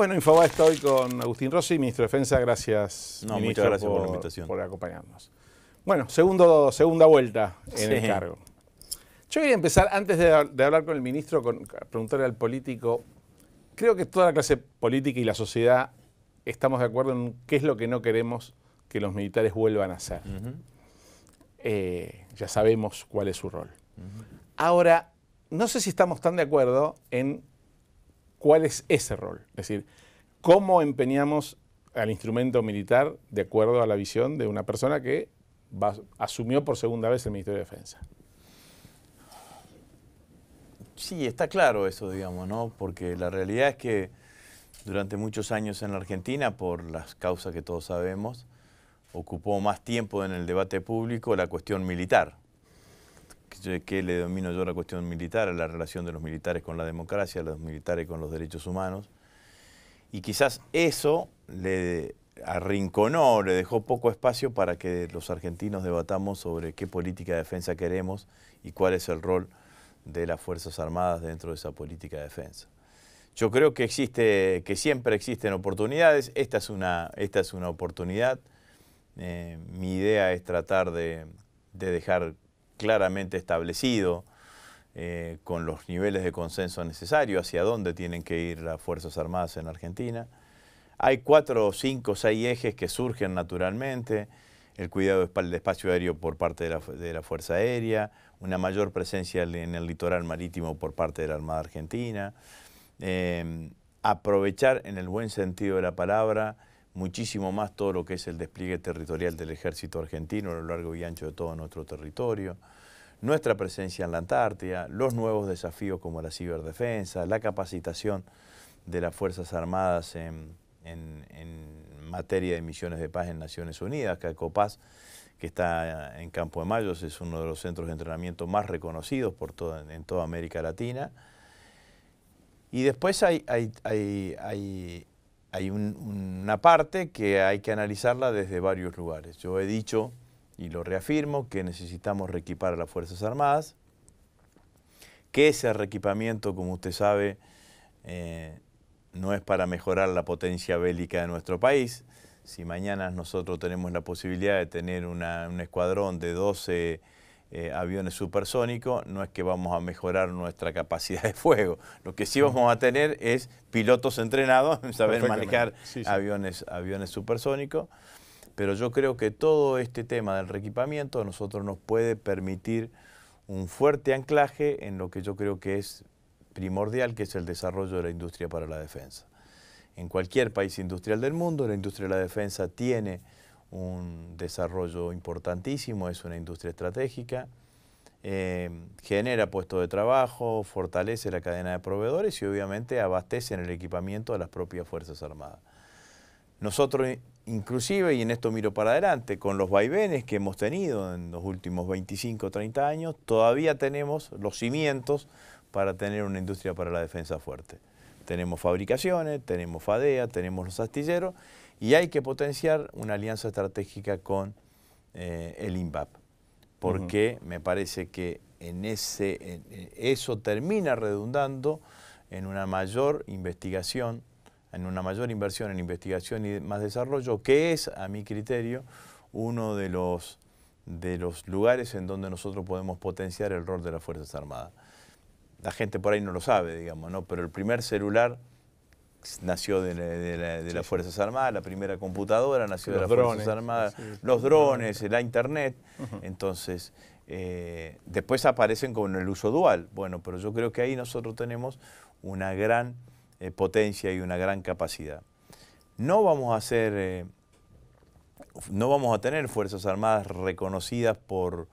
Bueno, Infoba estoy con Agustín Rossi, ministro de Defensa. Gracias, no, gracias por, la invitación. por acompañarnos. Bueno, segundo, segunda vuelta en el cargo. Yo quería empezar, antes de, hablar con el ministro, con, preguntarle al político. Creo que toda la clase política y la sociedad estamos de acuerdo en qué es lo que no queremos que los militares vuelvan a hacer. Eh, ya sabemos cuál es su rol. Ahora, no sé si estamos tan de acuerdo en cuál es ese rol. Es decir, cómo empeñamos al instrumento militar de acuerdo a la visión de una persona que asumió por segunda vez el Ministerio de Defensa. Sí, está claro eso, digamos, ¿no? Porque la realidad es que durante muchos años en la Argentina, por las causas que todos sabemos, ocupó más tiempo en el debate público la cuestión militar que le domino yo la cuestión militar, la relación de los militares con la democracia, los militares con los derechos humanos. Y quizás eso le arrinconó, le dejó poco espacio para que los argentinos debatamos sobre qué política de defensa queremos y cuál es el rol de las Fuerzas Armadas dentro de esa política de defensa. Yo creo que existe, que siempre existen oportunidades, esta es una, esta es una oportunidad. Eh, mi idea es tratar de, de dejar claramente establecido, eh, con los niveles de consenso necesario hacia dónde tienen que ir las Fuerzas Armadas en Argentina. Hay cuatro, cinco, seis ejes que surgen naturalmente, el cuidado del espacio aéreo por parte de la, Fuerza Aérea, una mayor presencia en el litoral marítimo por parte de la Armada Argentina, em, aprovechar en el buen sentido de la palabra muchísimo más todo lo que es el despliegue territorial del ejército argentino a lo largo y ancho de todo nuestro territorio, nuestra presencia en la Antártida, los nuevos desafíos como la ciberdefensa, la capacitación de las Fuerzas Armadas en, materia de misiones de paz en Naciones Unidas, COPAS que está en Campo de Mayos, es uno de los centros de entrenamiento más reconocidos por en toda América Latina. Y después hay, hay hay una parte que hay que analizarla desde varios lugares. Yo he dicho, y lo reafirmo, que necesitamos reequipar a las Fuerzas Armadas, que ese reequipamiento, como usted sabe, eh, no es para mejorar la potencia bélica de nuestro país. Si mañana nosotros tenemos la posibilidad de tener un escuadrón de 12 eh, aviones supersónicos, no es que vamos a mejorar nuestra capacidad de fuego. Lo que sí vamos a tener es pilotos entrenados en saber manejar Aviones, aviones supersónicos. Pero yo creo que todo este tema del reequipamiento a nosotros nos puede permitir un fuerte anclaje en lo que yo creo que es primordial, que es el desarrollo de la industria para la defensa. En cualquier país industrial del mundo, la industria de la defensa tiene un desarrollo importantísimo, es una industria estratégica, eh, genera puestos de trabajo, fortalece la cadena de proveedores y obviamente abastece en el equipamiento a las propias Fuerzas Armadas. Nosotros inclusive, y en esto miro para adelante, con los vaivenes que hemos tenido en los últimos 25 o 30 años, todavía tenemos los cimientos para tener una industria para la defensa fuerte. Tenemos fabricaciones, tenemos FADEA, e tenemos los astilleros y hay que potenciar una alianza estratégica con eh, el INVAP, porque me parece que en ese, eso termina redundando en una mayor investigación, en una mayor inversión en investigación y más desarrollo, que es, a mi criterio, uno de los, de los lugares en donde nosotros podemos potenciar el rol de las Fuerzas Armadas. La gente por ahí no lo sabe, digamos, ¿no? pero el primer celular nació de, las Fuerzas Armadas, la primera computadora nació de las Fuerzas Armadas, los drones, la Internet. Entonces, eh, después aparecen con el uso dual. Bueno, pero yo creo que ahí nosotros tenemos una gran eh, potencia y una gran capacidad. No vamos a eh, no vamos a tener Fuerzas Armadas reconocidas por,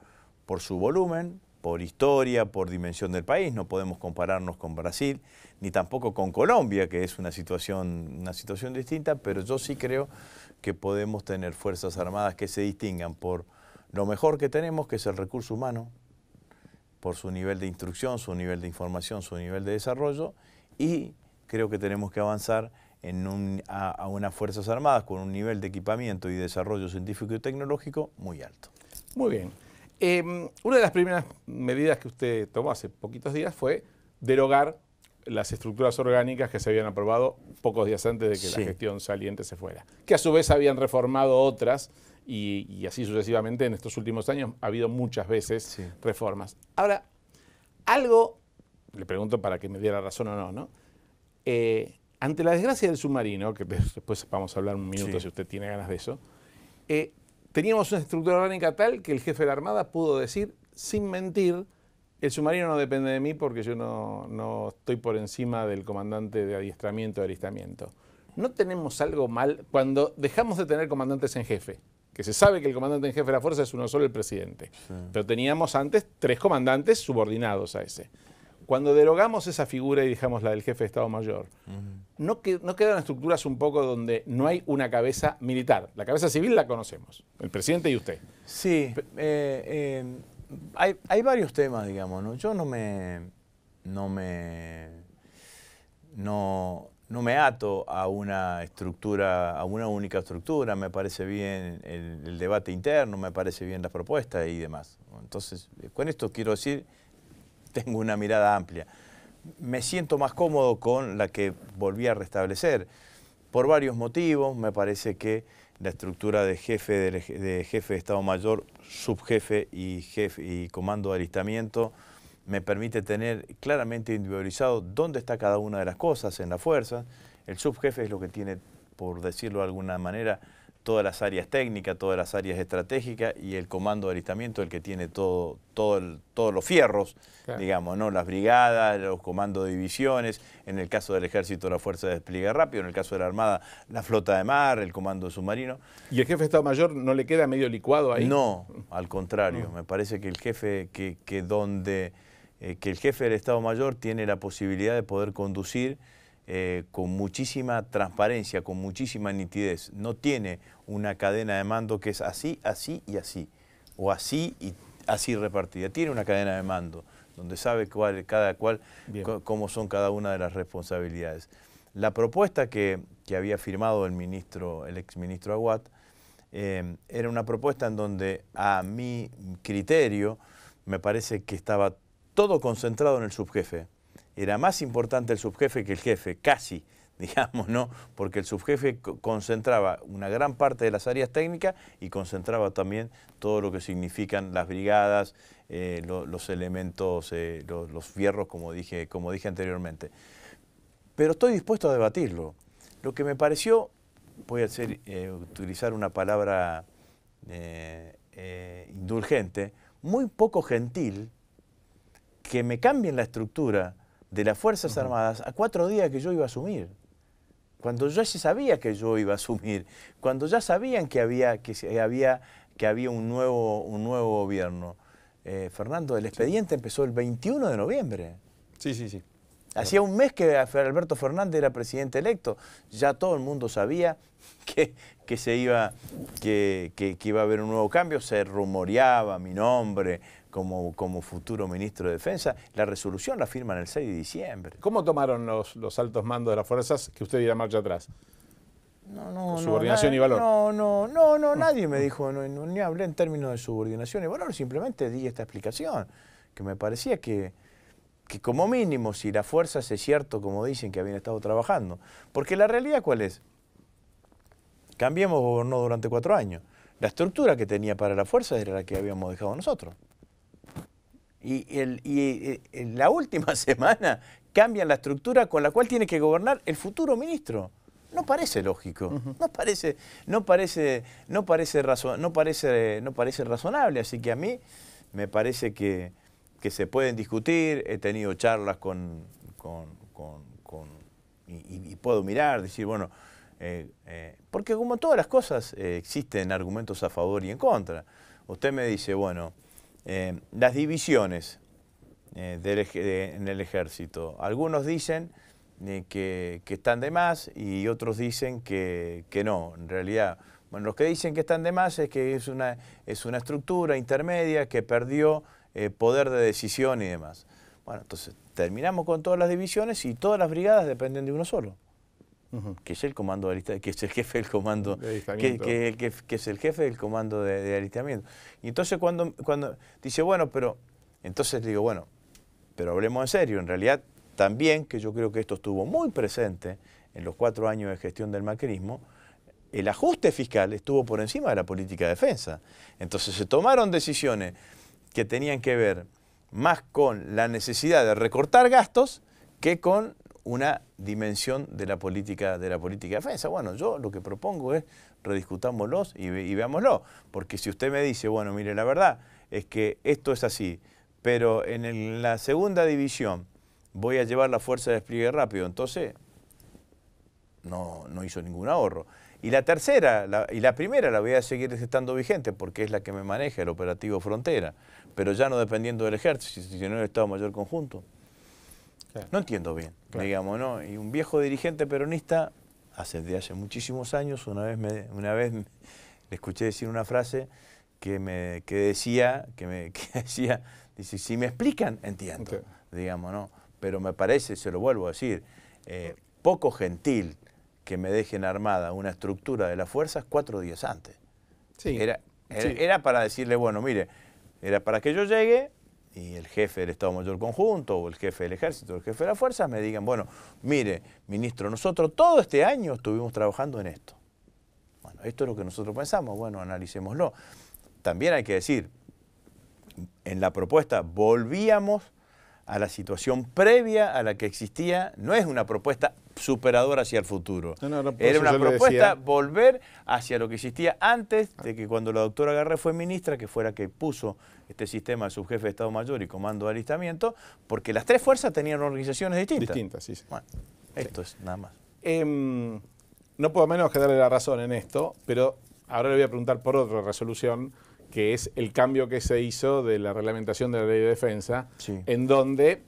por su volumen, por historia, por dimensión del país, no podemos compararnos con Brasil, ni tampoco con Colombia, que es una situación, una situación distinta, pero yo sí creo que podemos tener Fuerzas Armadas que se distingan por lo mejor que tenemos, que es el recurso humano, por su nivel de instrucción, su nivel de información, su nivel de desarrollo, y creo que tenemos que avanzar en a unas Fuerzas Armadas con un nivel de equipamiento y desarrollo científico y tecnológico muy alto. Muy bien. Em, una de las primeras medidas que usted tomó hace poquitos días fue derogar las estructuras orgánicas que se habían aprobado pocos días antes de que la gestión saliente se fuera, que a su vez habían reformado otras y, así sucesivamente en estos últimos años ha habido muchas veces reformas. Ahora, algo, le pregunto para que me diera razón o no, ¿no? Eh, ante la desgracia del submarino, que después vamos a hablar un minuto si usted tiene ganas de eso, eh, Teníamos una estructura orgánica tal que el jefe de la Armada pudo decir, sin mentir, el submarino no depende de mí porque yo no, estoy por encima del comandante de adiestramiento de alistamiento. ¿No tenemos algo mal cuando dejamos de tener comandantes en jefe? Que se sabe que el comandante en jefe de la fuerza es uno solo, el presidente. Pero teníamos antes tres comandantes subordinados a ese. Cuando derogamos esa figura y dejamos la del jefe de Estado Mayor, no, que, no quedan estructuras un poco donde no hay una cabeza militar. La cabeza civil la conocemos, el presidente y usted. Sí, eh, eh, hay, varios temas, digamos, Yo no me. No me. No, no me ato a una estructura, a una única estructura, me parece bien el, debate interno, me parece bien las propuestas y demás. Entonces, eh, con esto quiero decir tengo una mirada amplia. Me siento más cómodo con la que volví a restablecer. Por varios motivos, me parece que la estructura de jefe de, jefe de Estado Mayor, subjefe y, jefe y comando de alistamiento me permite tener claramente individualizado dónde está cada una de las cosas en la fuerza. El subjefe es lo que tiene, por decirlo de alguna manera, todas las áreas técnicas, todas las áreas estratégicas y el comando de alistamiento, el que tiene todo, todos los fierros, digamos, ¿no? Las brigadas, los comandos de divisiones, en el caso del ejército la fuerza de despliegue rápido, en el caso de la armada la flota de mar, el comando submarino. ¿Y el jefe de Estado Mayor no le queda medio licuado ahí? No, al contrario, me parece que el jefe, que, donde, eh, que el jefe del Estado Mayor tiene la posibilidad de poder conducir eh, con muchísima transparencia, con muchísima nitidez. No tiene una cadena de mando que es así, así y así, o así y así repartida. Tiene una cadena de mando donde sabe cuál, cada cual, cómo son cada una de las responsabilidades. La propuesta que, había firmado el ministro, el exministro Aguat, eh, era una propuesta en donde a mi criterio me parece que estaba todo concentrado en el subjefe era más importante el subjefe que el jefe, casi, digamos, ¿no? Porque el subjefe concentraba una gran parte de las áreas técnicas y concentraba también todo lo que significan las brigadas, eh, los elementos, eh, los fierros, como dije, como dije anteriormente. Pero estoy dispuesto a debatirlo. Lo que me pareció, voy a hacer, eh, utilizar una palabra indulgente, muy poco gentil, que me cambien la estructura de las Fuerzas Armadas a cuatro días que yo iba a asumir. Cuando yo se sabía que yo iba a asumir, cuando ya sabían que había, que había, que había un, nuevo, un nuevo gobierno. Eh, Fernando, el expediente empezó el 21 de noviembre. Sí, sí, sí. Hacía un mes que Alberto Fernández era presidente electo. Ya todo el mundo sabía que, que se iba, que, iba a haber un nuevo cambio. Se rumoreaba mi nombre, como, futuro ministro de Defensa. La resolución la firman el 6 de diciembre. ¿Cómo tomaron los, altos mandos de las fuerzas que usted diera marcha atrás? No, no, subordinación y valor. No, no, no, no, mm. nadie me dijo, no, ni hablé en términos de subordinación y valor, simplemente di esta explicación, que me parecía que, que como mínimo, si las fuerzas es cierto, como dicen, que habían estado trabajando, porque la realidad cuál es, Cambiemos gobernó durante cuatro años, la estructura que tenía para las fuerzas era la que habíamos dejado nosotros. Y, el, eh, la última semana cambian la estructura con la cual tiene que gobernar el futuro ministro. No parece lógico, no parece, no parece, no parece, no parece, no parece razonable. Así que a mí me parece que, se pueden discutir. He tenido charlas con, y, puedo mirar, decir, bueno, eh, eh, porque como todas las cosas existen argumentos a favor y en contra. Usted me dice, bueno, eh, las divisiones eh, en el ejército. Algunos dicen eh, que, están de más y otros dicen que, no, en realidad. Bueno, los que dicen que están de más es que es una, es una estructura intermedia que perdió poder de decisión y demás. Bueno, entonces terminamos con todas las divisiones y todas las brigadas dependen de uno solo que es el comando de que es el jefe del comando, de que, es el jefe del comando de, alistamiento. Y entonces cuando, cuando dice, bueno, pero, entonces digo, bueno, pero hablemos en serio, en realidad también, que yo creo que esto estuvo muy presente en los cuatro años de gestión del macrismo, el ajuste fiscal estuvo por encima de la política de defensa. Entonces se tomaron decisiones que tenían que ver más con la necesidad de recortar gastos que con una dimensión de la política de la política defensa. Bueno, yo lo que propongo es rediscutámoslos y, veámoslo, porque si usted me dice, bueno, mire, la verdad es que esto es así, pero en la segunda división voy a llevar la fuerza de despliegue rápido, entonces no, no hizo ningún ahorro. Y la tercera, y la primera la voy a seguir estando vigente porque es la que me maneja el operativo frontera, pero ya no dependiendo del ejército, sino del Estado Mayor Conjunto. No entiendo bien, digamos, ¿no? Y un viejo dirigente peronista, hace, de hace muchísimos años, una vez, me, una vez le escuché decir una frase que, me, decía, que, me, decía, dice, si me explican, entiendo, digamos, ¿no? Pero me parece, se lo vuelvo a decir, eh, poco gentil que me dejen armada una estructura de las fuerzas cuatro días antes. Sí. Era, era para decirle, bueno, mire, era para que yo llegue, y el jefe del Estado Mayor Conjunto, o el jefe del Ejército, o el jefe de las Fuerzas, me digan, bueno, mire, ministro, nosotros todo este año estuvimos trabajando en esto. Bueno, esto es lo que nosotros pensamos, bueno, analicémoslo. También hay que decir, en la propuesta volvíamos a la situación previa a la que existía, no es una propuesta superador hacia el futuro. Era una propuesta volver hacia lo que existía antes de que cuando la doctora Garre fue ministra, que fuera que puso este sistema de jefe de Estado Mayor y comando de alistamiento, porque las tres fuerzas tenían organizaciones distintas. Distintas, sí. Bueno, esto es nada más. Em, no puedo menos que darle la razón en esto, pero ahora le voy a preguntar por otra resolución, que es el cambio que se hizo de la reglamentación de la ley de defensa, en donde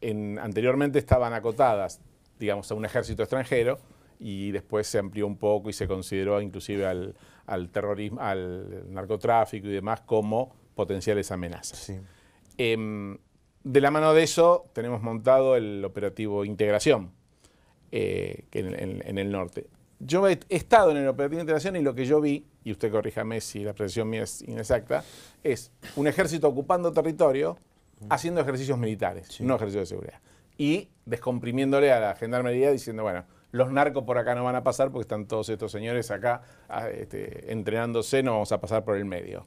en, anteriormente estaban acotadas digamos, a un ejército extranjero y después se amplió un poco y se consideró inclusive al, terrorismo, al narcotráfico y demás como potenciales amenazas. Em, de la mano de eso tenemos montado el operativo Integración eh, en, el norte. Yo he estado en el operativo Integración y lo que yo vi, y usted corríjame si la precisión mía es inexacta, es un ejército ocupando territorio mm. haciendo ejercicios militares, no ejercicios de seguridad y descomprimiéndole a la gendarmería diciendo, bueno, los narcos por acá no van a pasar porque están todos estos señores acá ah, este, entrenándose, no vamos a pasar por el medio.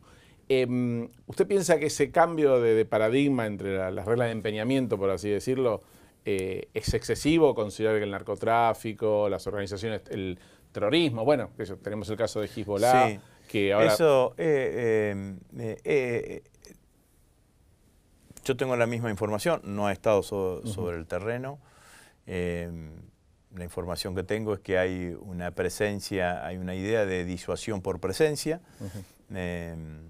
Em, ¿Usted piensa que ese cambio de, paradigma entre las reglas de empeñamiento, por así decirlo, eh, es excesivo considerar que el narcotráfico, las organizaciones, el terrorismo, bueno, tenemos el caso de Hezbollah, que ahora... Eso, eh, em, eh, yo tengo la misma información, no ha estado sobre el terreno. Em, la información que tengo es que hay una presencia, hay una idea de disuasión por presencia, em,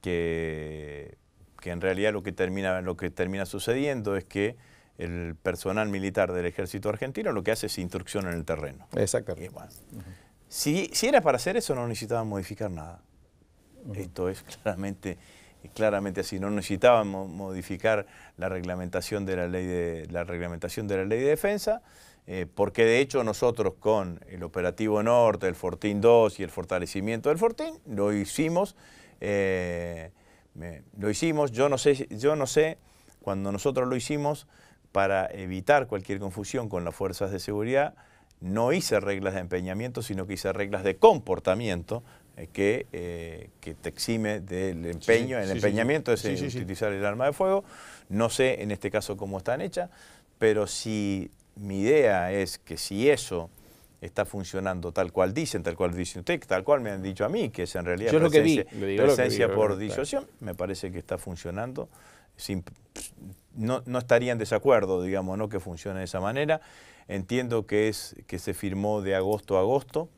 que, en realidad lo que, termina, lo que termina sucediendo es que el personal militar del ejército argentino lo que hace es instrucción en el terreno. Exactamente. si, si, era para hacer eso no necesitaba modificar nada. Esto es claramente claramente así. No necesitábamos modificar la reglamentación de la ley de, reglamentación de, la de defensa, eh, porque de hecho nosotros con el operativo norte, el Fortín 2 y el fortalecimiento del Fortín, lo hicimos. Eh, lo hicimos, yo no sé, yo no sé, cuando nosotros lo hicimos, para evitar cualquier confusión con las fuerzas de seguridad, no hice reglas de empeñamiento, sino que hice reglas de comportamiento eh, eh, que, te exime del empeño, el empeñamiento de utilizar el arma de fuego. No sé en este caso cómo están hechas, pero si mi idea es que si eso está funcionando tal cual dicen, tal cual dice usted, tal cual me han dicho a mí, que es en realidad presencia, por disuasión, me parece que está funcionando. no, no estaría en desacuerdo, digamos, ¿no? que funcione de esa manera. Entiendo que, es, que se firmó de agosto a agosto,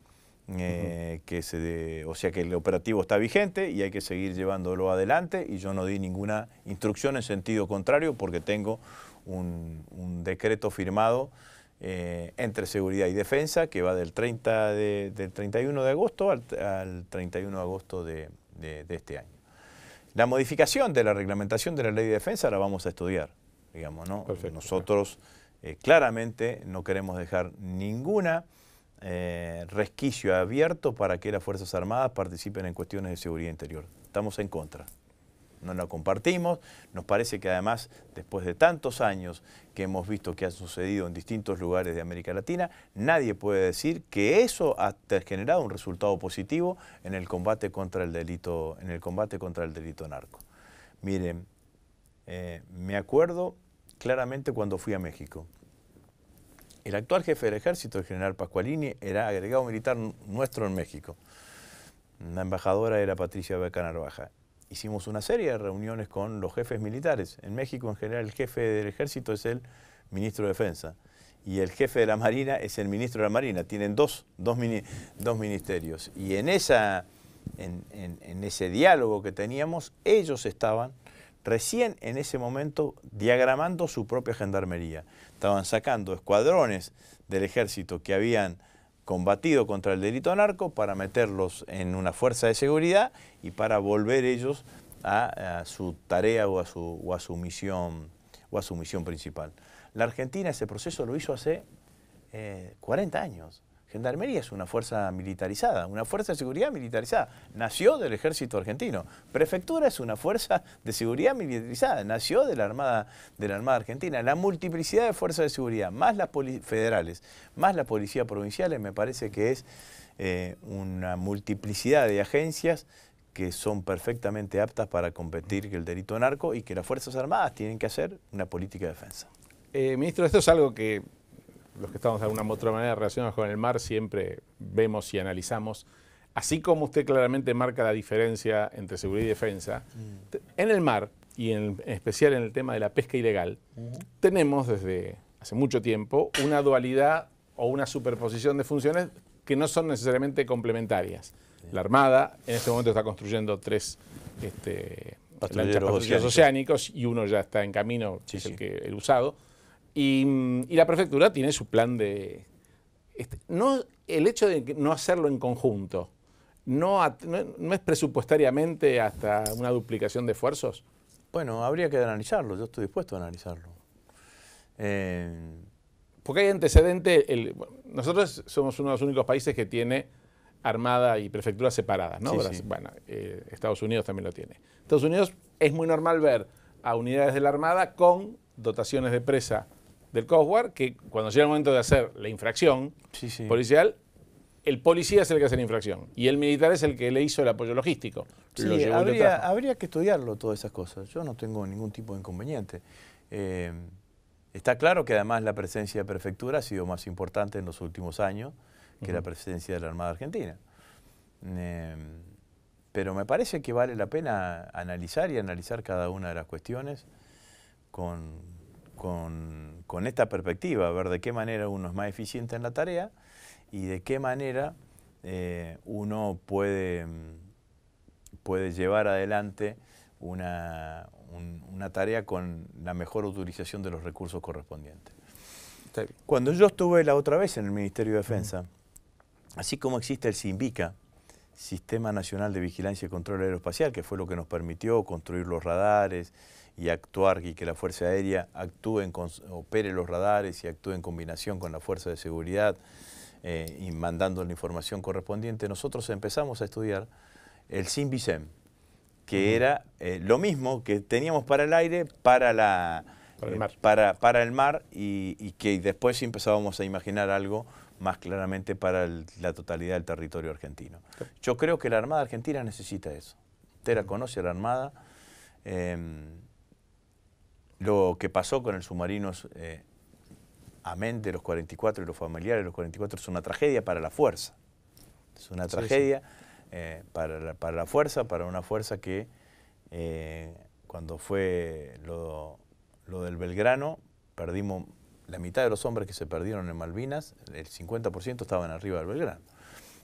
eh, que se o sea que el operativo está vigente y hay que seguir llevándolo adelante y yo no di ninguna instrucción en sentido contrario porque tengo un, decreto firmado eh, entre seguridad y defensa que va del, 30 del 31 de agosto al, 31 de agosto de, este año. La modificación de la reglamentación de la ley de defensa la vamos a estudiar, digamos, ¿no? Nosotros eh, claramente no queremos dejar ninguna eh, resquicio abierto para que las Fuerzas Armadas participen en cuestiones de seguridad interior. Estamos en contra. No lo compartimos, nos parece que además, después de tantos años que hemos visto que ha sucedido en distintos lugares de América Latina, nadie puede decir que eso ha generado un resultado positivo en el combate contra el delito, en el combate contra el delito narco. Miren, eh, me acuerdo claramente cuando fui a México. El actual jefe del ejército, el general Pascualini, era agregado militar nuestro en México. La embajadora era Patricia Beca Narvaja. Hicimos una serie de reuniones con los jefes militares. En México, en general, el jefe del ejército es el ministro de Defensa y el jefe de la Marina es el ministro de la Marina. Tienen dos, dos, ministerios. Y en, esa, en ese diálogo que teníamos, ellos estaban recién en ese momento diagramando su propia gendarmería. Estaban sacando escuadrones del ejército que habían combatido contra el delito narco para meterlos en una fuerza de seguridad y para volver ellos a, su tarea o a su, misión, o a su misión principal. La Argentina ese proceso lo hizo hace 40 eh, años. Gendarmería es una fuerza militarizada, una fuerza de seguridad militarizada. Nació del ejército argentino. Prefectura es una fuerza de seguridad militarizada. Nació de la Armada, de la Armada Argentina. La multiplicidad de fuerzas de seguridad, más las federales, más las policías provinciales, me parece que es eh, una multiplicidad de agencias que son perfectamente aptas para competir el delito narco y que las Fuerzas Armadas tienen que hacer una política de defensa. Eh, ministro, esto es algo que los que estamos de alguna u otra manera relacionados con el mar, siempre vemos y analizamos. Así como usted claramente marca la diferencia entre seguridad y defensa, en el mar, y en, especial en el tema de la pesca ilegal, tenemos desde hace mucho tiempo una dualidad o una superposición de funciones que no son necesariamente complementarias. La Armada en este momento está construyendo tres este, lanchas oceánicos y uno ya está en camino, es el, que, el usado. Y, la prefectura tiene su plan de... Este, no, el hecho de no hacerlo en conjunto, no, no, es presupuestariamente hasta una duplicación de esfuerzos? Bueno, habría que analizarlo, yo estoy dispuesto a analizarlo. Eh, Porque hay antecedente, el, nosotros somos uno de los únicos países que tiene armada y prefectura separadas, ¿no? Bueno, eh, Estados Unidos también lo tiene. Estados Unidos es muy normal ver a unidades de la Armada con dotaciones de presa del Coswar que cuando llega el momento de hacer la infracción policial, el policía es el que hace la infracción y el militar es el que le hizo el apoyo logístico. habría, que estudiarlo, todas esas cosas. Yo no tengo ningún tipo de inconveniente. Eh, está claro que además la presencia de prefectura ha sido más importante en los últimos años que la presencia de la Armada Argentina. Eh, pero me parece que vale la pena analizar y analizar cada una de las cuestiones con, con, esta perspectiva, ver de qué manera uno es más eficiente en la tarea y de qué manera eh, uno puede, mm, puede llevar adelante una, tarea con la mejor utilización de los recursos correspondientes. Cuando yo estuve la otra vez en el Ministerio de Defensa, así como existe el SIMBICA, Sistema Nacional de Vigilancia y Control Aeroespacial, que fue lo que nos permitió construir los radares, y actuar y que la Fuerza Aérea actúe, opere los radares y actúe en combinación con la Fuerza de Seguridad eh, y mandando la información correspondiente, nosotros empezamos a estudiar el SIMBICEM, que era eh, lo mismo que teníamos para el aire, para la... Para el eh, mar. para, el mar y, que después empezábamos a imaginar algo más claramente para la totalidad del territorio argentino. Yo creo que la Armada Argentina necesita eso. Tera conoce a la Armada. Eh, lo que pasó con el submarino eh, amén de los 44 y los familiares de los 44 es una tragedia para la fuerza. Es una tragedia eh, para, la, fuerza, para una fuerza que eh, cuando fue lo, del Belgrano, perdimos la mitad de los hombres que se perdieron en Malvinas, el 50% estaban arriba del Belgrano.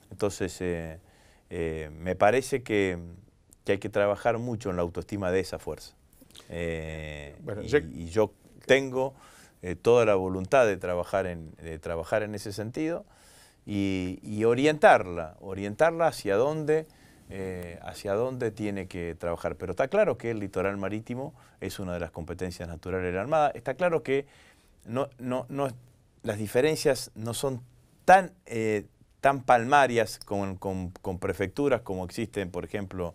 Entonces, eh, me parece que, hay que trabajar mucho en la autoestima de esa fuerza. Eh, y, yo... tengo eh, toda la voluntad de trabajar en, de trabajar en ese sentido y, orientarla, orientarla hacia dónde, eh, hacia dónde tiene que trabajar. Pero está claro que el litoral marítimo es una de las competencias naturales de la Armada. Está claro que no, no, las diferencias no son tan, tan palmarias con, con prefecturas como existen, por ejemplo,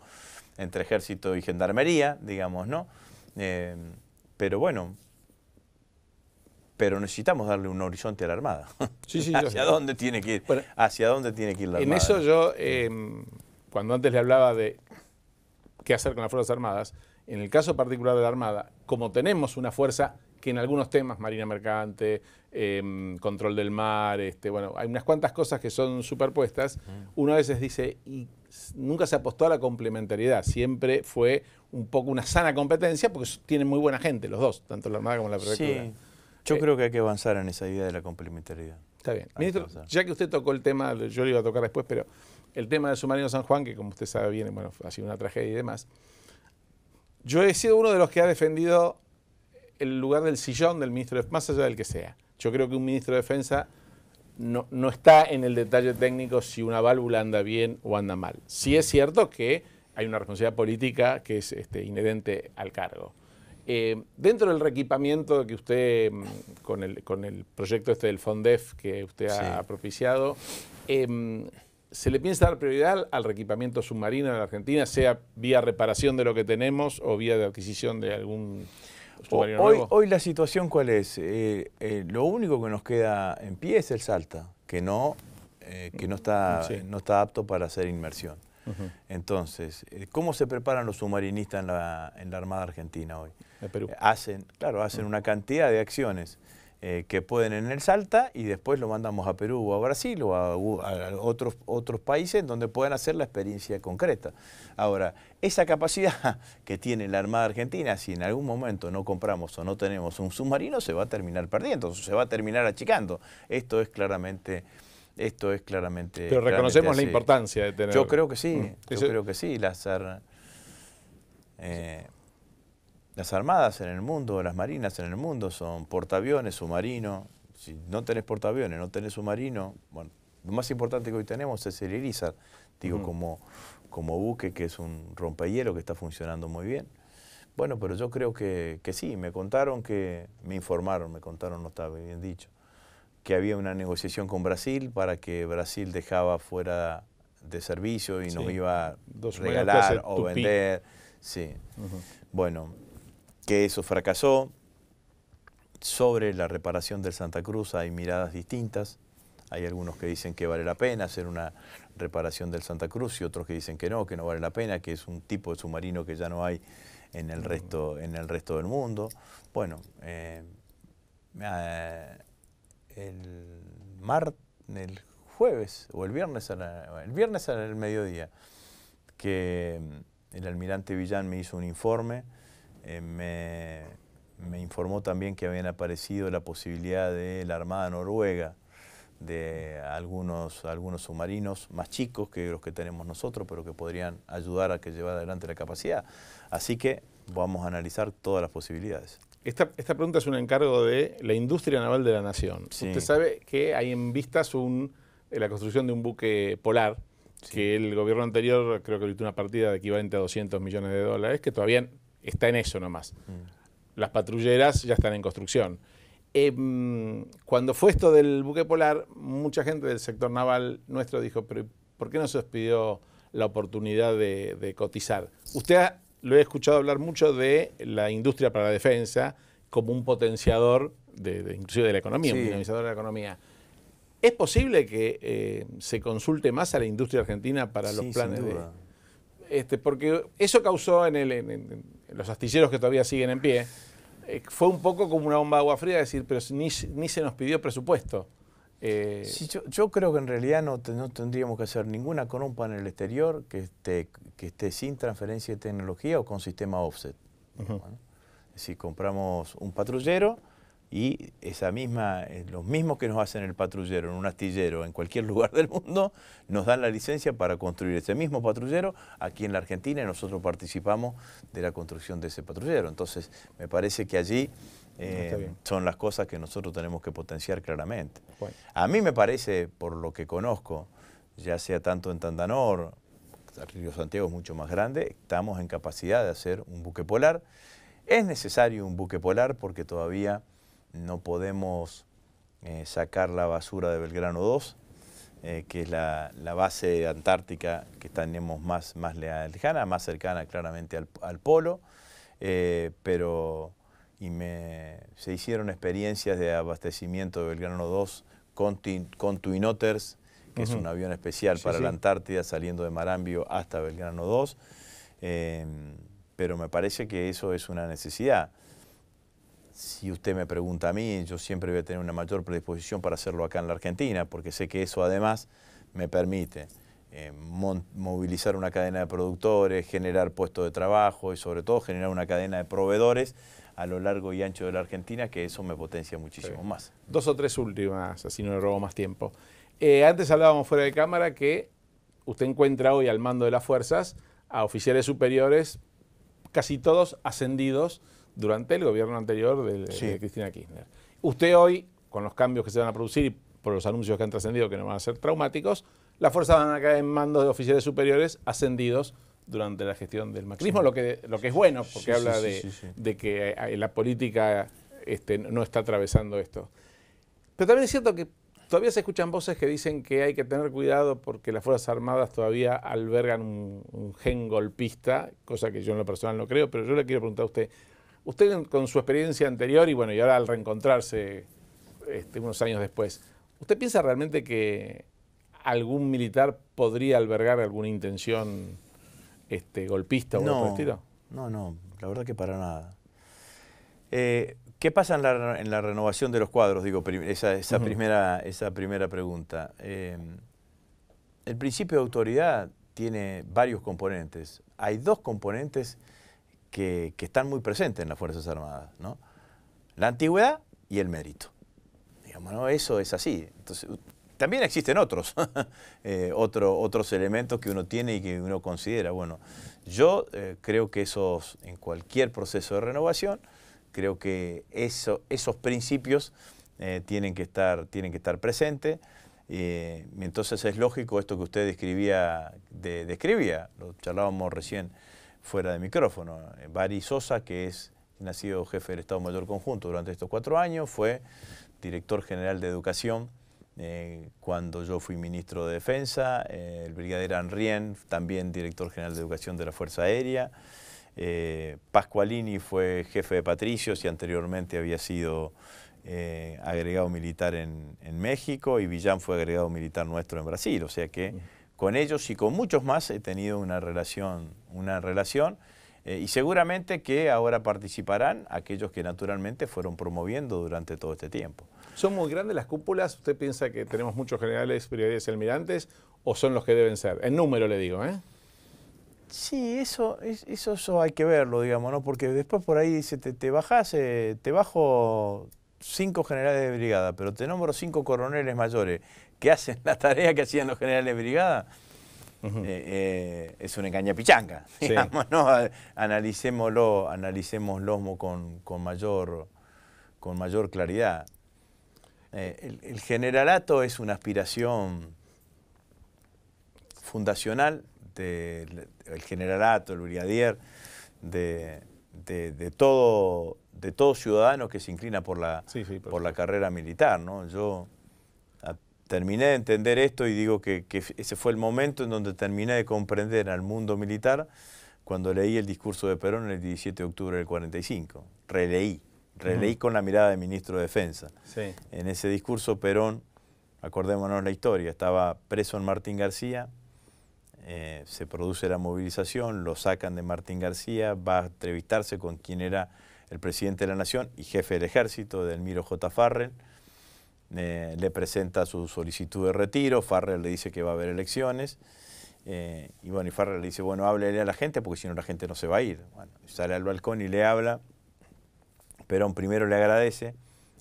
entre ejército y gendarmería, digamos, ¿no? Em, pero bueno, pero necesitamos darle un horizonte a la Armada. ¿Hacia, dónde tiene que ir? ¿Hacia dónde tiene que ir la Armada? En eso yo, em, cuando antes le hablaba de qué hacer con las Fuerzas Armadas, en el caso particular de la Armada, como tenemos una fuerza que en algunos temas, marina mercante, em, control del mar, este, bueno, hay unas cuantas cosas que son superpuestas, mm. uno a veces dice, ¿y nunca se apostó a la complementariedad, siempre fue un poco una sana competencia porque tienen muy buena gente los dos, tanto la Armada como la Prefectura. Sí, yo eh, creo que hay que avanzar en esa idea de la complementariedad. Está bien. Ministro, ya que usted tocó el tema, yo lo iba a tocar después, pero el tema su marido San Juan, que como usted sabe bien, bueno, ha sido una tragedia y demás, yo he sido uno de los que ha defendido el lugar del sillón del ministro de más allá del que sea. Yo creo que un ministro de Defensa no, está en el detalle técnico si una válvula anda bien o anda mal. Sí es cierto que hay una responsabilidad política que es este, inherente al cargo. Eh, dentro del reequipamiento que usted, mm, con el, con el proyecto este del FONDEF que usted ha propiciado, em, ¿se le piensa dar prioridad al reequipamiento submarino en la Argentina, sea vía reparación de lo que tenemos o vía de adquisición de algún hoy, hoy la situación cuál es? Eh, eh, lo único que nos queda en pie es el Salta, que no, eh, que no, está, no está apto para hacer inmersión. Entonces, ¿cómo se preparan los submarinistas en la, Armada Argentina hoy? Perú. hacen, claro, hacen una cantidad de acciones. Eh, que pueden en el Salta y después lo mandamos a Perú o a Brasil o a, otros, otros países donde puedan hacer la experiencia concreta. Ahora, esa capacidad que tiene la Armada Argentina, si en algún momento no compramos o no tenemos un submarino, se va a terminar perdiendo, se va a terminar achicando. Esto es claramente... Esto es claramente... Pero reconocemos la importancia de tener... Yo creo que sí, mm. yo creo que sí, Lázaro... Eh, las armadas en el mundo, las marinas en el mundo son portaaviones, submarinos. Si no tenés portaaviones, no tenés submarino, bueno, lo más importante que hoy tenemos es el Irizar, digo, como, como buque que es un rompehielo que está funcionando muy bien. Bueno, pero yo creo que, sí, me contaron que, me informaron, me contaron, no estaba bien dicho, que había una negociación con Brasil para que Brasil dejaba fuera de servicio y nos iba a regalar o vender. Sí. Bueno, que eso fracasó. Sobre la reparación del Santa Cruz hay miradas distintas. Hay algunos que dicen que vale la pena hacer una reparación del Santa Cruz y otros que dicen que no, que no vale la pena, que es un tipo de submarino que ya no hay en el resto, en el resto del mundo. Bueno, eh, ah, el mar, el jueves o el viernes, a el viernes al mediodía, que el almirante Villán me hizo un informe eh, me, informó también que habían aparecido la posibilidad de la Armada Noruega, de algunos, algunos submarinos más chicos que los que tenemos nosotros, pero que podrían ayudar a que llevar adelante la capacidad. Así que vamos a analizar todas las posibilidades. Esta, esta pregunta es un encargo de la industria naval de la nación. Usted sabe que hay en vistas un, eh, la construcción de un buque polar, que el gobierno anterior creo que hizo una partida de equivalente a 200 millones de dólares, que todavía está en eso nomás. Mm. Las patrulleras ya están en construcción. Em, cuando fue esto del buque polar, mucha gente del sector naval nuestro dijo, ¿por qué no se os pidió la oportunidad de, cotizar? Usted ha, lo he escuchado hablar mucho de la industria para la defensa como un potenciador, de, de inclusive de la economía, un dinamizador de la economía. ¿Es posible que eh, se consulte más a la industria argentina para los planes de, este, porque eso causó en, el, los astilleros que todavía siguen en pie, eh, fue un poco como una bomba de agua fría decir, pero ni, se nos pidió presupuesto. Eh, yo, creo que en realidad no, tendríamos que hacer ninguna corumpa en el exterior que esté, sin transferencia de tecnología o con sistema offset. si compramos un patrullero, y esa misma, eh, los mismos que nos hacen el patrullero en un astillero en cualquier lugar del mundo, nos dan la licencia para construir ese mismo patrullero aquí en la Argentina y nosotros participamos de la construcción de ese patrullero. Entonces, me parece que allí eh, son las cosas que nosotros tenemos que potenciar claramente. A mí me parece, por lo que conozco, ya sea tanto en Tandanor, Río Santiago es mucho más grande, estamos en capacidad de hacer un buque polar. Es necesario un buque polar porque todavía no podemos eh, sacar la basura de Belgrano 2, eh, que es la, base antártica que tenemos más, lejana, más cercana claramente al, polo, eh, pero y me, se hicieron experiencias de abastecimiento de Belgrano 2 con, con Otters, que es un avión especial para la Antártida saliendo de Marambio hasta Belgrano 2, em, pero me parece que eso es una necesidad si usted me pregunta a mí, yo siempre voy a tener una mayor predisposición para hacerlo acá en la Argentina, porque sé que eso además me permite eh, movilizar una cadena de productores, generar puestos de trabajo y sobre todo generar una cadena de proveedores a lo largo y ancho de la Argentina, que eso me potencia muchísimo más. Dos o tres últimas, así no le robo más tiempo. Eh, antes hablábamos fuera de cámara que usted encuentra hoy al mando de las fuerzas a oficiales superiores, casi todos ascendidos, durante el gobierno anterior de, Cristina Kirchner. Usted hoy, con los cambios que se van a producir y por los anuncios que han trascendido que no van a ser traumáticos, las fuerzas van a caer en mandos de oficiales superiores ascendidos durante la gestión del macrismo, lo, que, lo que es bueno, porque habla de, que eh, la política este, no está atravesando esto. Pero también es cierto que todavía se escuchan voces que dicen que hay que tener cuidado porque las Fuerzas Armadas todavía albergan un gen golpista, cosa que yo en lo personal no creo, pero yo le quiero preguntar a usted, Usted con su experiencia anterior y bueno, y ahora al reencontrarse este, unos años después, ¿usted piensa realmente que algún militar podría albergar alguna intención este, golpista o no, otro estilo? No, no, la verdad que para nada. Eh, ¿Qué pasa en la, renovación de los cuadros? Digo, esa, primera, esa primera pregunta. Eh, el principio de autoridad tiene varios componentes. Hay dos componentes que, están muy presentes en las Fuerzas Armadas, ¿no? La antigüedad y el mérito. eso es así. Entonces, también existen otros, eh, otros elementos que uno tiene y que uno considera. Bueno, yo eh, creo que esos, en cualquier proceso de renovación, creo que eso, esos principios eh, tienen, que estar, tienen que estar presentes. Eh, entonces es lógico esto que usted describía, describía, lo charlábamos recién fuera de micrófono. Eh, Bari Sosa, que es nacido jefe del Estado Mayor Conjunto durante estos cuatro años, fue director general de Educación eh, cuando yo fui ministro de Defensa, eh, el brigadier Anrien, también director general de Educación de la Fuerza Aérea. Pascualini fue jefe de Patricios y anteriormente había sido agregado militar en, en, México y Villán fue agregado militar nuestro en Brasil, o sea que con ellos y con muchos más he tenido una relación, una relación eh, y seguramente que ahora participarán aquellos que naturalmente fueron promoviendo durante todo este tiempo. ¿Son muy grandes las cúpulas? ¿Usted piensa que tenemos muchos generales, prioridades y almirantes o son los que deben ser? En número le digo, ¿eh? Sí, eso, eso, hay que verlo, digamos, Porque después por ahí dice, te, bajas, eh, te bajo cinco generales de brigada, pero te nombro cinco coroneles mayores que hacen la tarea que hacían los generales de brigada, eh, eh, es una engaña pichanca. ¿no? Analicémoslo, con, mayor, con mayor claridad. Eh, el, generalato es una aspiración fundacional del generalato, el brigadier, de, todo de todo ciudadano que se inclina por la, por la carrera militar. ¿no? Yo terminé de entender esto y digo que, ese fue el momento en donde terminé de comprender al mundo militar cuando leí el discurso de Perón el 17 de octubre del 45. Releí, releí con la mirada de ministro de Defensa. Sí. En ese discurso Perón, acordémonos la historia, estaba preso en Martín García, eh, se produce la movilización, lo sacan de Martín García, va a entrevistarse con quien era el presidente de la Nación y jefe del ejército, Delmiro J. Farrell eh, le presenta su solicitud de retiro, Farrell le dice que va a haber elecciones, eh, y bueno, Farrell le dice, bueno, háblele a la gente porque si no la gente no se va a ir. sale al balcón y le habla, Perón primero le agradece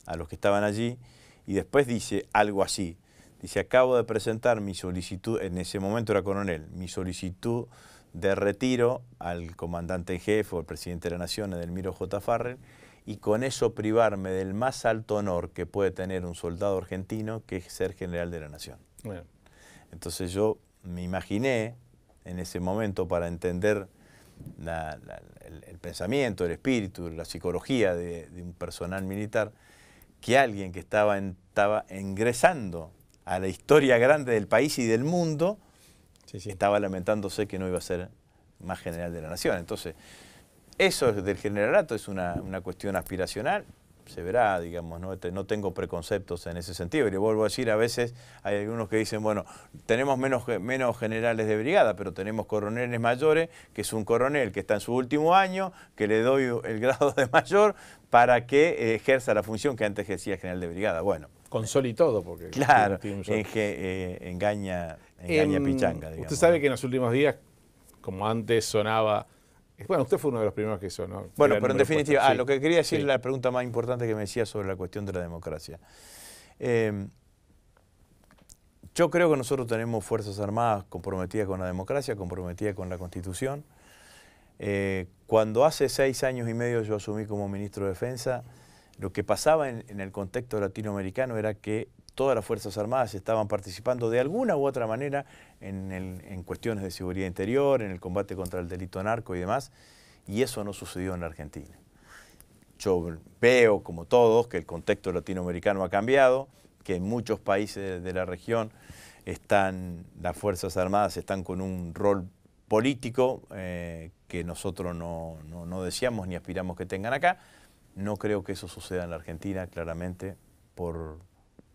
a los que estaban allí, y después dice algo así, dice, acabo de presentar mi solicitud, en ese momento era coronel, mi solicitud de retiro al comandante en jefe o al presidente de la Nación, miro J. Farrell, y con eso privarme del más alto honor que puede tener un soldado argentino, que es ser general de la nación. Entonces yo me imaginé en ese momento para entender el, pensamiento, el espíritu, la psicología de, un personal militar, que alguien que estaba, estaba ingresando a la historia grande del país y del mundo, estaba lamentándose que no iba a ser más general de la nación. Entonces, eso del generalato es una, cuestión aspiracional, se verá, digamos, este, ¿no? tengo preconceptos en ese sentido. Y le vuelvo a decir, a veces hay algunos que dicen, bueno, tenemos menos, menos generales de brigada, pero tenemos coroneles mayores, que es un coronel que está en su último año, que le doy el grado de mayor para que eh, ejerza la función que antes ejercía general de brigada. Bueno. Con sol y todo, porque... Claro, eh, engaña, engaña em, pichanga, digamos. Usted sabe que en los últimos días, como antes sonaba bueno, usted fue uno de los primeros que hizo, ¿no? Bueno, pero en definitiva, ah, lo que quería decir es la pregunta más importante que me decía sobre la cuestión de la democracia. Eh, yo creo que nosotros tenemos Fuerzas Armadas comprometidas con la democracia, comprometidas con la Constitución. Eh, cuando hace seis años y medio yo asumí como ministro de Defensa, lo que pasaba en el contexto latinoamericano era que todas las Fuerzas Armadas estaban participando de alguna u otra manera en, cuestiones de seguridad interior, en el combate contra el delito narco y demás, y eso no sucedió en la Argentina. Yo veo, como todos, que el contexto latinoamericano ha cambiado, que en muchos países de la región están, las Fuerzas Armadas están con un rol político eh, que nosotros no, deseamos ni aspiramos que tengan acá. No creo que eso suceda en la Argentina, claramente, por,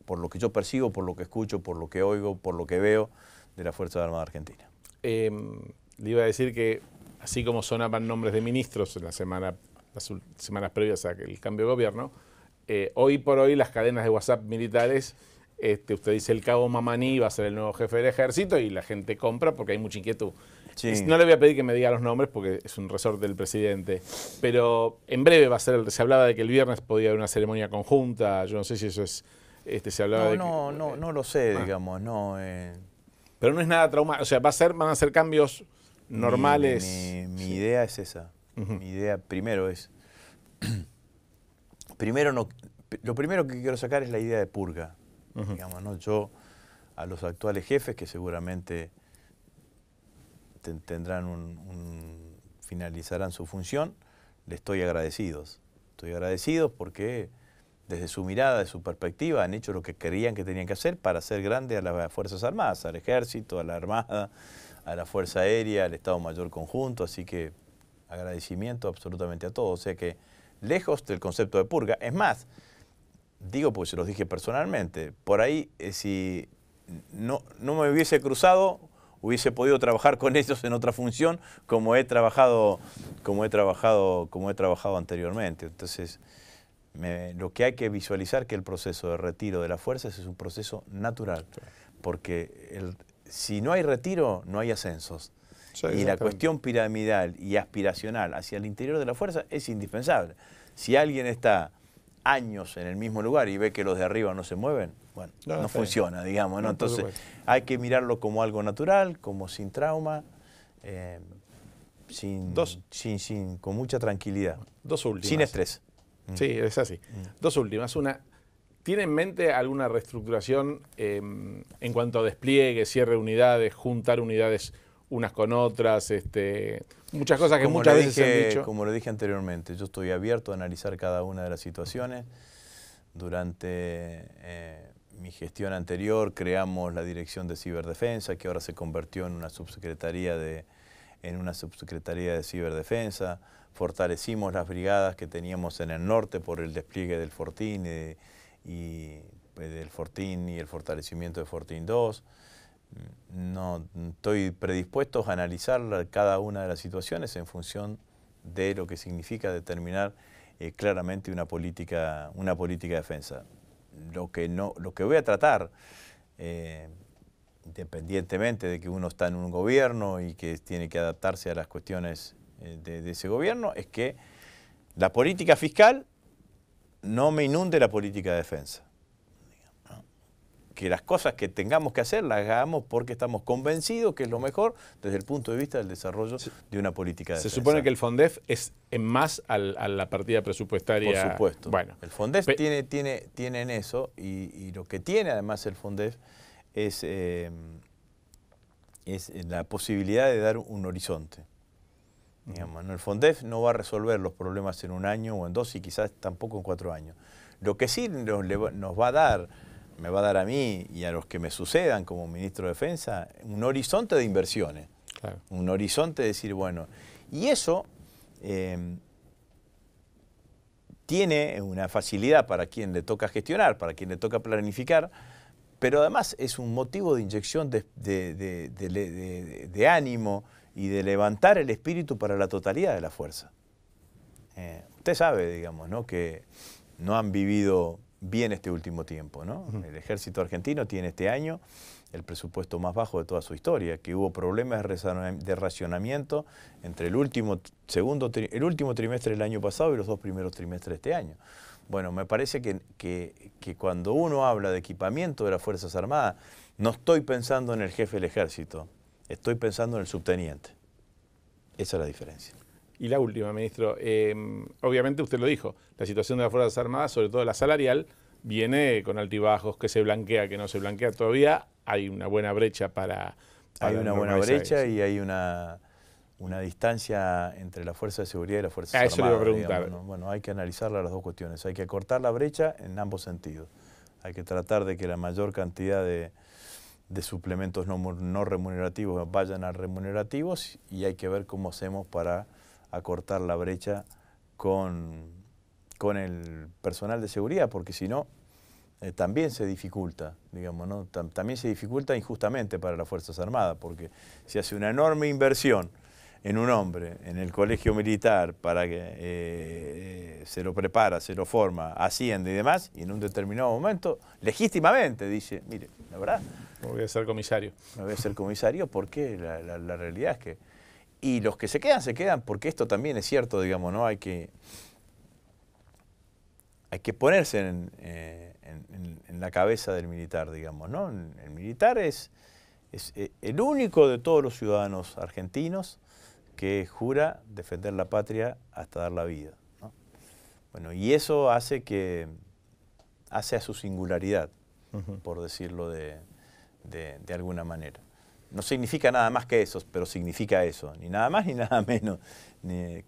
por lo que yo percibo, por lo que escucho, por lo que oigo, por lo que veo de la Fuerza Armada Argentina. Em, le iba a decir que, así como sonaban nombres de ministros en la semana, las semanas previas al cambio de gobierno, eh, hoy por hoy las cadenas de WhatsApp militares, este, usted dice el cabo Mamani va a ser el nuevo jefe del ejército y la gente compra porque hay mucha inquietud. No le voy a pedir que me diga los nombres porque es un resorte del presidente, pero en breve va a ser, se hablaba de que el viernes podía haber una ceremonia conjunta, yo no sé si eso es este, no, no, no, eh, no lo sé, ah. digamos, no. Eh. Pero no es nada traumático, o sea, va a ser, van a ser cambios normales. Mi, idea es esa. Mi idea primero es, primero no, lo primero que quiero sacar es la idea de purga, Yo a los actuales jefes que seguramente tendrán un, finalizarán su función, les estoy agradecidos. Estoy agradecidos porque desde su mirada, de su perspectiva, han hecho lo que creían que tenían que hacer para ser grande a las Fuerzas Armadas, al Ejército, a la Armada, a la Fuerza Aérea, al Estado Mayor Conjunto, así que agradecimiento absolutamente a todos. O sea que, lejos del concepto de purga, es más, digo pues se los dije personalmente, por ahí eh, si no, no me hubiese cruzado, hubiese podido trabajar con ellos en otra función como he trabajado, como he trabajado, como he trabajado anteriormente. Entonces, lo que hay que visualizar que el proceso de retiro de las fuerzas es un proceso natural, porque si no hay retiro, no hay ascensos. y la cuestión piramidal y aspiracional hacia el interior de la fuerza es indispensable. Si alguien está años en el mismo lugar y ve que los de arriba no se mueven, bueno, no, funciona, digamos. Entonces hay que mirarlo como algo natural, como sin trauma. Eh, sin, Sin, sin, con mucha tranquilidad. Dos Sin estrés. Mm. Sí, es así. Mm. Dos últimas. Una, ¿tiene en mente alguna reestructuración em, en cuanto a despliegue, cierre de unidades, juntar unidades unas con otras? Este, muchas cosas que muchas veces se han dicho. Como lo dije anteriormente, yo estoy abierto a analizar cada una de las situaciones. Durante eh, mi gestión anterior creamos la Dirección de Ciberdefensa, que ahora se convirtió en una subsecretaría de en una subsecretaría de ciberdefensa, fortalecimos las brigadas que teníamos en el norte por el despliegue del Fortín eh, y, eh, del Fortín y el fortalecimiento de Fortín 2. No estoy predispuesto a analizar cada una de las situaciones en función de lo que significa determinar eh, claramente una política, una política de defensa. Lo que, no, lo que voy a tratar independientemente de que uno está en un gobierno y que tiene que adaptarse a las cuestiones eh, de, ese gobierno, es que la política fiscal no me inunde la política de defensa. Que las cosas que tengamos que hacer las hagamos porque estamos convencidos que es lo mejor desde el punto de vista del desarrollo de una política de defensa. Se supone que el FONDEF es en más al, a la partida presupuestaria. Por supuesto. Bueno. El FONDEF tiene, tiene, tiene en eso y, y lo que tiene además el FONDEF es, em, eh, la posibilidad de dar un horizonte. El FONDEF no va a resolver los problemas en un año o en dos y quizás tampoco en cuatro años. Lo que sí nos, va a dar, me va a dar a mí y a los que me sucedan como ministro de Defensa, un horizonte de inversiones. Un horizonte de decir, bueno, y eso em, tiene una facilidad para quien le toca gestionar, para quien le toca planificar, pero además es un motivo de inyección de, ánimo y de levantar el espíritu para la totalidad de la fuerza. Eh, usted sabe, digamos, ¿no? que no han vivido bien este último tiempo. El ejército argentino tiene este año el presupuesto más bajo de toda su historia, que hubo problemas de racionamiento entre el último, segundo, el último trimestre del año pasado y los dos primeros trimestres de este año. Bueno, me parece que, que, cuando uno habla de equipamiento de las Fuerzas Armadas, no estoy pensando en el jefe del ejército, estoy pensando en el subteniente. Esa es la diferencia. Y la última, ministro. Em, obviamente usted lo dijo, la situación de las Fuerzas Armadas, sobre todo la salarial, viene con altibajos, que se blanquea, que no se blanquea. Todavía hay una buena brecha para hay una buena brecha y hay una una distancia entre la Fuerza de Seguridad y la Fuerza ah, Armada. eso iba Bueno, hay que analizar las dos cuestiones. Hay que acortar la brecha en ambos sentidos. Hay que tratar de que la mayor cantidad de, suplementos no, remunerativos vayan a remunerativos y hay que ver cómo hacemos para acortar la brecha con, con el personal de seguridad, porque si no, eh, también se dificulta, digamos, ¿no? también se dificulta injustamente para las Fuerzas Armadas, porque se hace una enorme inversión en un hombre, en el colegio militar, para que eh, eh, se lo prepara, se lo forma, hacienda y demás, y en un determinado momento, legítimamente, dice, mire, la verdad... No voy a ser comisario. No voy a ser comisario porque la, realidad es que... Y los que se quedan, se quedan, porque esto también es cierto, digamos, ¿no? Hay que, hay que ponerse en, eh, la cabeza del militar, digamos, ¿no? El militar es el único de todos los ciudadanos argentinos que jura defender la patria hasta dar la vida. Bueno, y eso hace que hace a su singularidad, por decirlo de, alguna manera. No significa nada más que eso, pero significa eso, ni nada más ni nada menos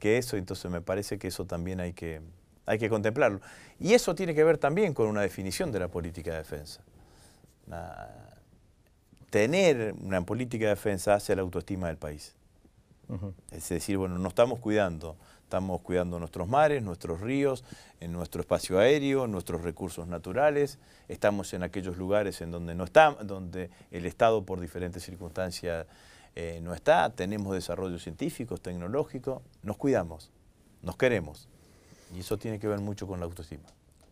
que eso, entonces me parece que eso también hay que, hay que contemplarlo. Y eso tiene que ver también con una definición de la política de defensa. Ah, tener una política de defensa hace la autoestima del país. Es decir, bueno, nos estamos cuidando. Estamos cuidando nuestros mares, nuestros ríos, en nuestro espacio aéreo, nuestros recursos naturales. Estamos en aquellos lugares en donde no está, donde el Estado por diferentes circunstancias eh, no está. Tenemos desarrollo científico, tecnológico Nos cuidamos, nos queremos. Y eso tiene que ver mucho con la autoestima.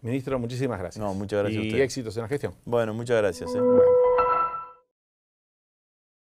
Ministro, muchísimas gracias. No, muchas gracias y a usted. éxitos en la gestión. Bueno, muchas gracias. ¿eh?